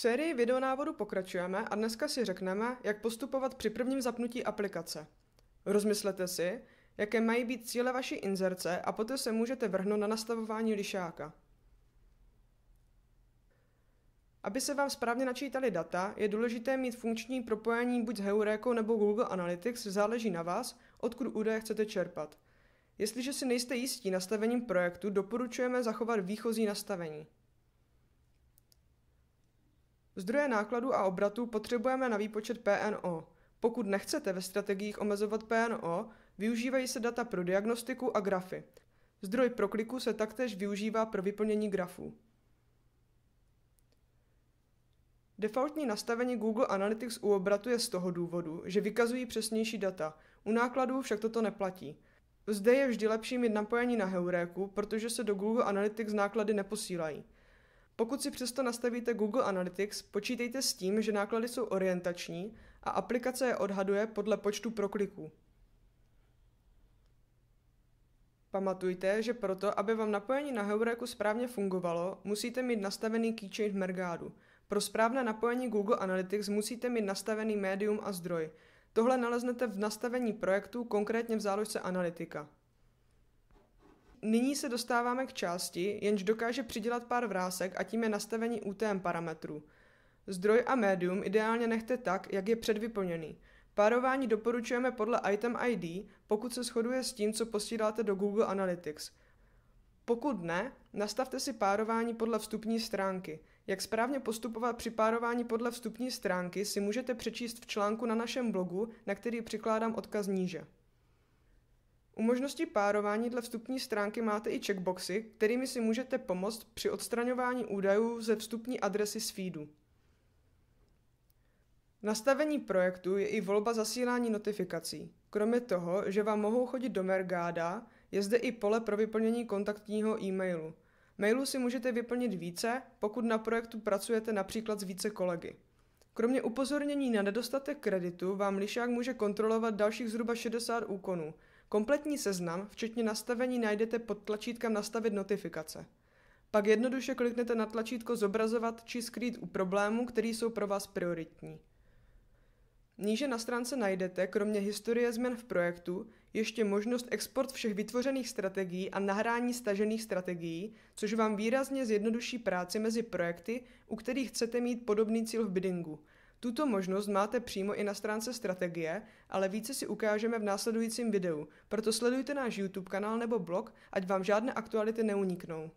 sérii videonávodu pokračujeme a dneska si řekneme, jak postupovat při prvním zapnutí aplikace. Rozmyslete si, jaké mají být cíle vaší inzerce a poté se můžete vrhnout na nastavování lišáka. Aby se vám správně načítali data, je důležité mít funkční propojení buď s Heurekou nebo Google Analytics, záleží na vás, odkud údaje chcete čerpat. Jestliže si nejste jistí nastavením projektu, doporučujeme zachovat výchozí nastavení. Zdroje nákladů a obratů potřebujeme na výpočet PNO. Pokud nechcete ve strategiích omezovat PNO, využívají se data pro diagnostiku a grafy. Zdroj pro kliku se taktéž využívá pro vyplnění grafů. Defaultní nastavení Google Analytics u obratu je z toho důvodu, že vykazují přesnější data, u nákladů však toto neplatí. Zde je vždy lepší mít napojení na Heuréku, protože se do Google Analytics náklady neposílají. Pokud si přesto nastavíte Google Analytics, počítejte s tím, že náklady jsou orientační a aplikace je odhaduje podle počtu prokliků. Pamatujte, že proto, aby vám napojení na Heuréku správně fungovalo, musíte mít nastavený keychain v Mergádu. Pro správné napojení Google Analytics musíte mít nastavený médium a zdroj. Tohle naleznete v nastavení projektu, konkrétně v záložce Analytika nyní se dostáváme k části, jenž dokáže přidělat pár vrásek a tím je nastavení UTM parametrů. Zdroj a médium ideálně nechte tak, jak je předvyplněný. Párování doporučujeme podle Item ID, pokud se shoduje s tím, co posíláte do Google Analytics. Pokud ne, nastavte si párování podle vstupní stránky. Jak správně postupovat při párování podle vstupní stránky si můžete přečíst v článku na našem blogu, na který přikládám odkaz níže. U možnosti párování dle vstupní stránky máte i checkboxy, kterými si můžete pomoct při odstraňování údajů ze vstupní adresy z feedu. Nastavení projektu je i volba zasílání notifikací. Kromě toho, že vám mohou chodit do Mergáda, je zde i pole pro vyplnění kontaktního e-mailu. E-mailu si můžete vyplnit více, pokud na projektu pracujete například s více kolegy. Kromě upozornění na nedostatek kreditu vám lišák může kontrolovat dalších zhruba 60 úkonů – Kompletní seznam, včetně nastavení, najdete pod tlačítkem Nastavit notifikace. Pak jednoduše kliknete na tlačítko Zobrazovat či skrýt u problémů, které jsou pro vás prioritní. Níže na stránce najdete, kromě historie změn v projektu, ještě možnost export všech vytvořených strategií a nahrání stažených strategií, což vám výrazně zjednoduší práci mezi projekty, u kterých chcete mít podobný cíl v biddingu – tuto možnost máte přímo i na stránce strategie, ale více si ukážeme v následujícím videu, proto sledujte náš YouTube kanál nebo blog, ať vám žádné aktuality neuniknou.